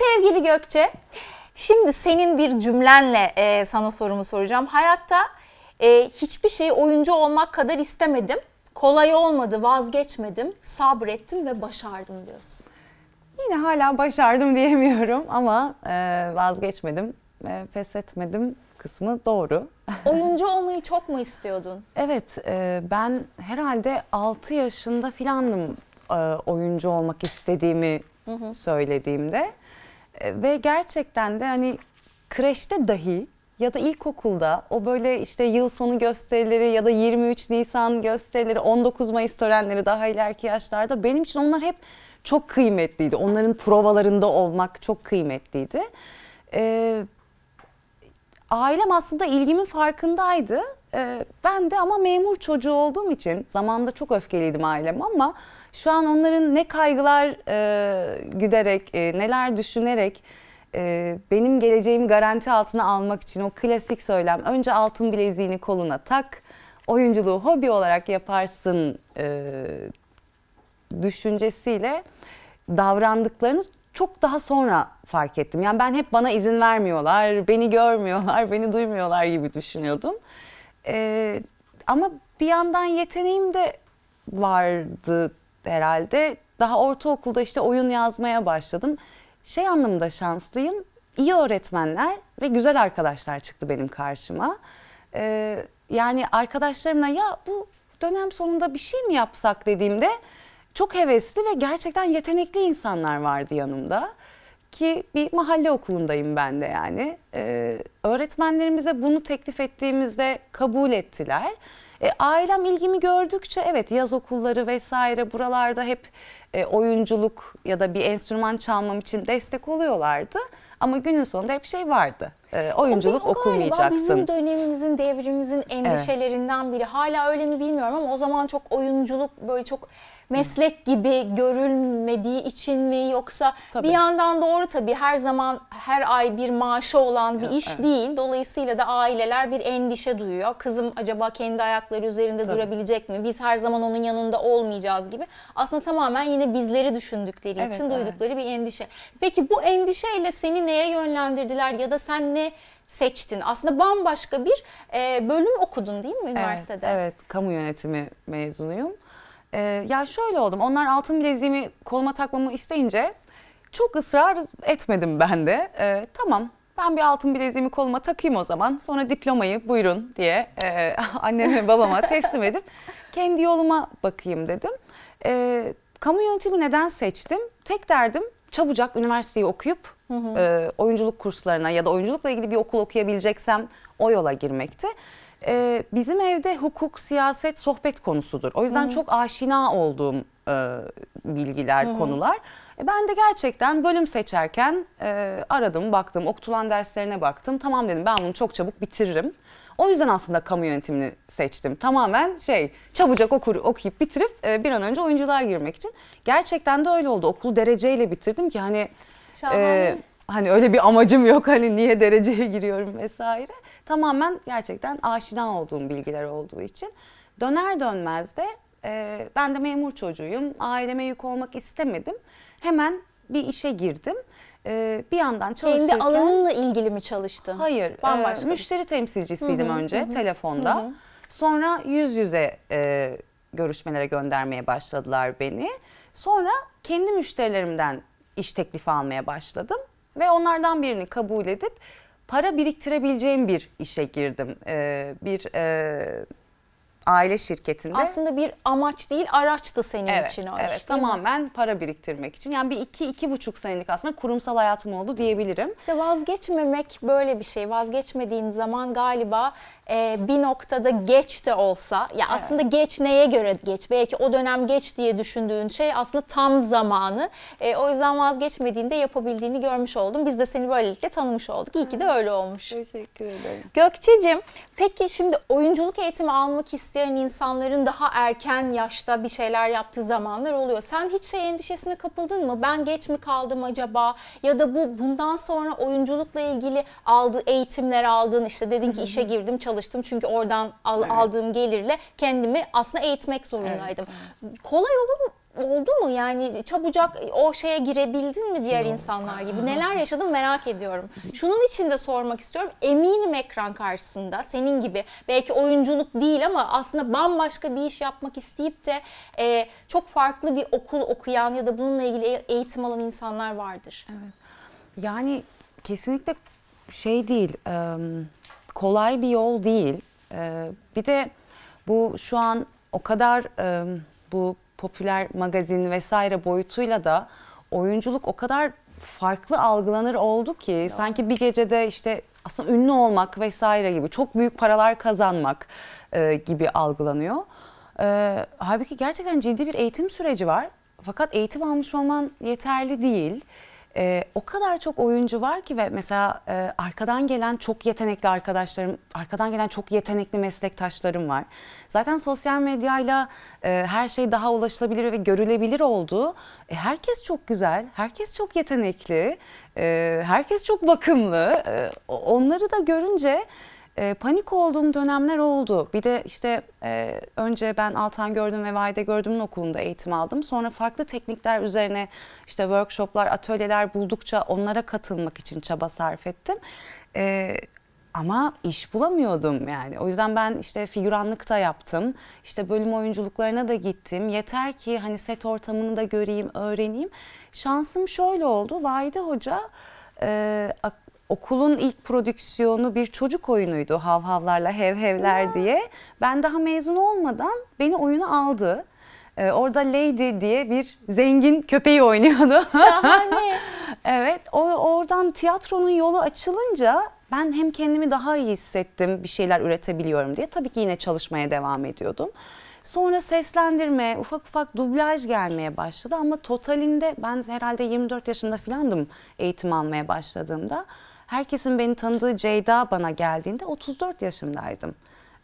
Sevgili Gökçe, şimdi senin bir cümlenle e, sana sorumu soracağım. Hayatta e, hiçbir şeyi oyuncu olmak kadar istemedim. Kolay olmadı, vazgeçmedim, sabrettim ve başardım diyorsun. Yine hala başardım diyemiyorum ama e, vazgeçmedim, e, pes etmedim kısmı doğru. Oyuncu olmayı çok mu istiyordun? Evet, e, ben herhalde 6 yaşında filandım e, oyuncu olmak istediğimi hı hı. söylediğimde. E, ve gerçekten de hani kreşte dahi ya da ilkokulda o böyle işte yıl sonu gösterileri ya da 23 Nisan gösterileri 19 Mayıs törenleri daha ileriki yaşlarda benim için onlar hep çok kıymetliydi. Onların provalarında olmak çok kıymetliydi. Ee, ailem aslında ilgimin farkındaydı. Ee, ben de ama memur çocuğu olduğum için zamanda çok öfkeliydim ailem ama şu an onların ne kaygılar e, güderek, e, neler düşünerek e, benim geleceğimi garanti altına almak için o klasik söylem önce altın bileziğini koluna tak, oyunculuğu hobi olarak yaparsın e, düşüncesiyle davrandıklarınız çok daha sonra fark ettim. Yani ben hep bana izin vermiyorlar, beni görmüyorlar, beni duymuyorlar gibi düşünüyordum. Ee, ama bir yandan yeteneğim de vardı herhalde. Daha ortaokulda işte oyun yazmaya başladım. Şey anlamında şanslıyım. İyi öğretmenler ve güzel arkadaşlar çıktı benim karşıma. Ee, yani arkadaşlarımla ya bu dönem sonunda bir şey mi yapsak dediğimde çok hevesli ve gerçekten yetenekli insanlar vardı yanımda. Ki bir mahalle okulundayım ben de yani. Ee, öğretmenlerimize bunu teklif ettiğimizde kabul ettiler. E, ailem ilgimi gördükçe evet yaz okulları vesaire buralarda hep e, oyunculuk ya da bir enstrüman çalmam için destek oluyorlardı. Ama günün sonunda hep şey vardı. E, oyunculuk o, okumayacaksın. Bizim dönemimizin, devrimimizin endişelerinden evet. biri. Hala öyle mi bilmiyorum ama o zaman çok oyunculuk böyle çok meslek gibi görülmediği için mi yoksa tabii. bir yandan doğru tabii her zaman her ay bir maaşı olan bir iş evet. değil. Dolayısıyla da aileler bir endişe duyuyor. Kızım acaba kendi ayakları üzerinde tabii. durabilecek mi? Biz her zaman onun yanında olmayacağız gibi. Aslında tamamen yine bizleri düşündükleri evet, için evet. duydukları bir endişe. Peki bu endişeyle seni neye yönlendirdiler ya da sen ne seçtin. Aslında bambaşka bir bölüm okudun değil mi üniversitede? Evet, evet. kamu yönetimi mezunuyum. E, ya şöyle oldum. Onlar altın bileziğimi koluma takmamı isteyince çok ısrar etmedim ben de. E, tamam ben bir altın bileziğimi koluma takayım o zaman. Sonra diplomayı buyurun diye e, anneme babama teslim edip kendi yoluma bakayım dedim. E, kamu yönetimi neden seçtim? Tek derdim çabucak üniversiteyi okuyup hı hı. E, oyunculuk kurslarına ya da oyunculukla ilgili bir okul okuyabileceksem o yola girmekti e, bizim evde hukuk, siyaset, sohbet konusudur. O yüzden Hı -hı. çok aşina olduğum e, bilgiler, Hı -hı. konular. E, ben de gerçekten bölüm seçerken e, aradım, baktım, okutulan derslerine baktım. Tamam dedim ben bunu çok çabuk bitiririm. O yüzden aslında kamu yönetimini seçtim. Tamamen şey çabucak okur, okuyup bitirip e, bir an önce oyuncular girmek için. Gerçekten de öyle oldu. Okulu dereceyle bitirdim ki hani... Şahane. E, hani öyle bir amacım yok hani niye dereceye giriyorum vesaire. Tamamen gerçekten aşina olduğum bilgiler olduğu için. Döner dönmez de e, ben de memur çocuğuyum. Aileme yük olmak istemedim. Hemen bir işe girdim. E, bir yandan çalışırken... Kendi alanınla ilgili mi çalıştın? Hayır. Bambaşka. E, müşteri temsilcisiydim hı hı, önce hı. telefonda. Hı hı. Sonra yüz yüze e, görüşmelere göndermeye başladılar beni. Sonra kendi müşterilerimden iş teklifi almaya başladım ve onlardan birini kabul edip para biriktirebileceğim bir işe girdim. Ee, bir e, aile şirketinde. Aslında bir amaç değil araçtı senin evet, için o evet, iş. tamamen mi? para biriktirmek için. Yani bir iki, iki buçuk senelik aslında kurumsal hayatım oldu diyebilirim. İşte vazgeçmemek böyle bir şey. Vazgeçmediğin zaman galiba e, bir noktada geç de olsa ya evet. aslında geç neye göre geç belki o dönem geç diye düşündüğün şey aslında tam zamanı e, o yüzden vazgeçmediğinde yapabildiğini görmüş oldum biz de seni böylelikle tanımış olduk iyi ki de öyle olmuş. Teşekkür ederim. Gökçe'cim peki şimdi oyunculuk eğitimi almak isteyen insanların daha erken yaşta bir şeyler yaptığı zamanlar oluyor sen hiç şey endişesine kapıldın mı ben geç mi kaldım acaba ya da bu bundan sonra oyunculukla ilgili aldığı eğitimler aldın işte dedin ki işe girdim çalıştım çalıştım. Çünkü oradan al, evet. aldığım gelirle kendimi aslında eğitmek zorundaydım. Evet. Kolay olur mu? oldu mu? Yani çabucak o şeye girebildin mi diğer insanlar gibi? Neler yaşadın merak ediyorum. Şunun için de sormak istiyorum. Eminim ekran karşısında senin gibi belki oyunculuk değil ama aslında bambaşka bir iş yapmak isteyip de e, çok farklı bir okul okuyan ya da bununla ilgili e, eğitim alan insanlar vardır. Evet. Yani kesinlikle şey değil. Um kolay bir yol değil. E, bir de bu şu an o kadar e, bu popüler magazin vesaire boyutuyla da oyunculuk o kadar farklı algılanır oldu ki ya. sanki bir gecede işte aslında ünlü olmak vesaire gibi çok büyük paralar kazanmak e, gibi algılanıyor. E, halbuki gerçekten ciddi bir eğitim süreci var. Fakat eğitim almış olman yeterli değil e, o kadar çok oyuncu var ki ve mesela e, arkadan gelen çok yetenekli arkadaşlarım, arkadan gelen çok yetenekli meslektaşlarım var. Zaten sosyal medyayla e, her şey daha ulaşılabilir ve görülebilir oldu. E, herkes çok güzel, herkes çok yetenekli, e, herkes çok bakımlı. E, onları da görünce e, panik olduğum dönemler oldu. Bir de işte e, önce ben Altan Gördüm ve Vahide Gördüm'ün okulunda eğitim aldım. Sonra farklı teknikler üzerine işte workshoplar, atölyeler buldukça onlara katılmak için çaba sarf ettim. E, ama iş bulamıyordum yani. O yüzden ben işte figüranlık da yaptım. İşte bölüm oyunculuklarına da gittim. Yeter ki hani set ortamını da göreyim, öğreneyim. Şansım şöyle oldu. Vahide Hoca e, okulun ilk prodüksiyonu bir çocuk oyunuydu hav havlarla hev hevler diye. Ben daha mezun olmadan beni oyuna aldı. Ee, orada Lady diye bir zengin köpeği oynuyordu. Şahane. evet o, oradan tiyatronun yolu açılınca ben hem kendimi daha iyi hissettim bir şeyler üretebiliyorum diye. Tabii ki yine çalışmaya devam ediyordum. Sonra seslendirme, ufak ufak dublaj gelmeye başladı ama totalinde ben herhalde 24 yaşında filandım eğitim almaya başladığımda herkesin beni tanıdığı Ceyda bana geldiğinde 34 yaşındaydım.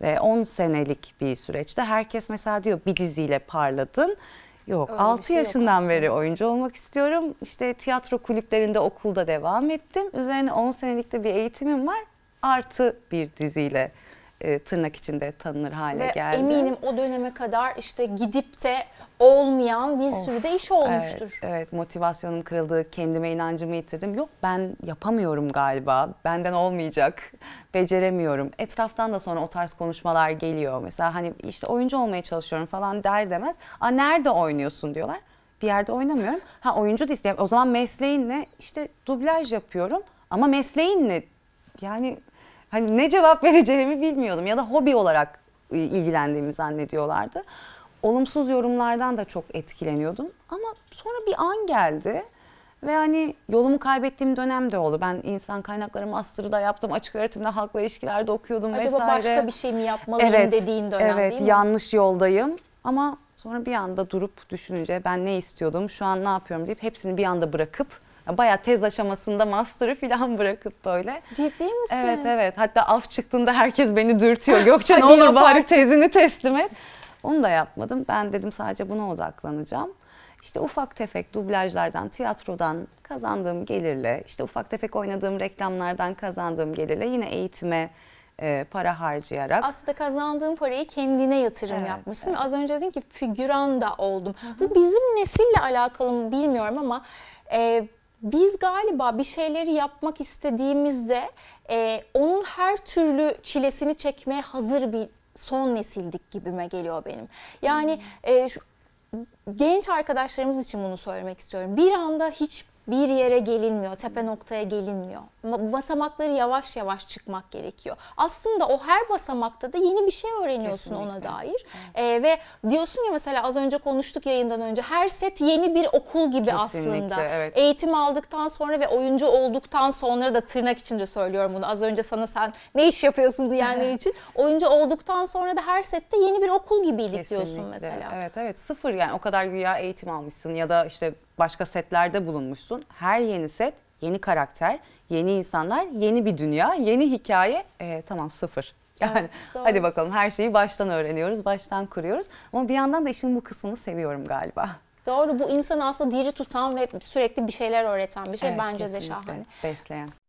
Ve 10 senelik bir süreçte herkes mesela diyor bir diziyle parladın. Yok Öyle 6 şey yaşından yok beri oyuncu olmak istiyorum. İşte tiyatro kulüplerinde okulda devam ettim. Üzerine 10 senelikte bir eğitimim var. Artı bir diziyle e, tırnak içinde tanınır hale Ve geldi. Eminim o döneme kadar işte gidip de olmayan bir of, sürü de iş olmuştur. Evet, evet motivasyonum kırıldı, kendime inancımı yitirdim. Yok ben yapamıyorum galiba, benden olmayacak, beceremiyorum. Etraftan da sonra o tarz konuşmalar geliyor. Mesela hani işte oyuncu olmaya çalışıyorum falan der demez. Aa nerede oynuyorsun diyorlar. Bir yerde oynamıyorum. Ha oyuncu değilsin. o zaman mesleğin ne? İşte dublaj yapıyorum ama mesleğin ne? Yani hani ne cevap vereceğimi bilmiyordum ya da hobi olarak ıı, ilgilendiğimi zannediyorlardı. Olumsuz yorumlardan da çok etkileniyordum ama sonra bir an geldi ve hani yolumu kaybettiğim dönem de oldu. Ben insan kaynakları master'da yaptım, açık öğretimde halkla ilişkilerde okuyordum Acaba vesaire. Acaba başka bir şey mi yapmalıyım evet, dediğin dönem evet, değil mi? Evet, yanlış yoldayım ama sonra bir anda durup düşününce ben ne istiyordum, şu an ne yapıyorum deyip hepsini bir anda bırakıp Baya tez aşamasında master'ı falan bırakıp böyle. Ciddi misin? Evet evet. Hatta af çıktığında herkes beni dürtüyor. Gökçe ne olur bari tezini teslim et. Onu da yapmadım. Ben dedim sadece buna odaklanacağım. İşte ufak tefek dublajlardan, tiyatrodan kazandığım gelirle, işte ufak tefek oynadığım reklamlardan kazandığım gelirle yine eğitime e, para harcayarak. Aslında kazandığım parayı kendine yatırım evet, yapmışsın. Evet. Az önce dedin ki figüran da oldum. Hı-hı. Bu bizim nesille alakalı mı bilmiyorum ama e, biz galiba bir şeyleri yapmak istediğimizde e, onun her türlü çilesini çekmeye hazır bir son nesildik gibime geliyor benim. Yani hmm. e, şu, genç arkadaşlarımız için bunu söylemek istiyorum. Bir anda hiç bir yere gelinmiyor, tepe noktaya gelinmiyor. Basamakları yavaş yavaş çıkmak gerekiyor. Aslında o her basamakta da yeni bir şey öğreniyorsun Kesinlikle. ona dair. Evet. Ee, ve diyorsun ya mesela az önce konuştuk yayından önce her set yeni bir okul gibi Kesinlikle, aslında. Evet. Eğitim aldıktan sonra ve oyuncu olduktan sonra da tırnak içinde söylüyorum bunu. Az önce sana sen ne iş yapıyorsun diyenler için oyuncu olduktan sonra da her sette yeni bir okul gibiydik Kesinlikle. diyorsun mesela. Evet evet sıfır yani o kadar güya eğitim almışsın ya da işte başka setlerde bulunmuşsun olsun her yeni set yeni karakter, yeni insanlar, yeni bir dünya, yeni hikaye. E, tamam sıfır. Yani evet, hadi bakalım her şeyi baştan öğreniyoruz, baştan kuruyoruz. Ama bir yandan da işin bu kısmını seviyorum galiba. Doğru bu insan aslında diri tutan ve sürekli bir şeyler öğreten bir şey evet, bence kesinlikle. de şahane. Besleyen.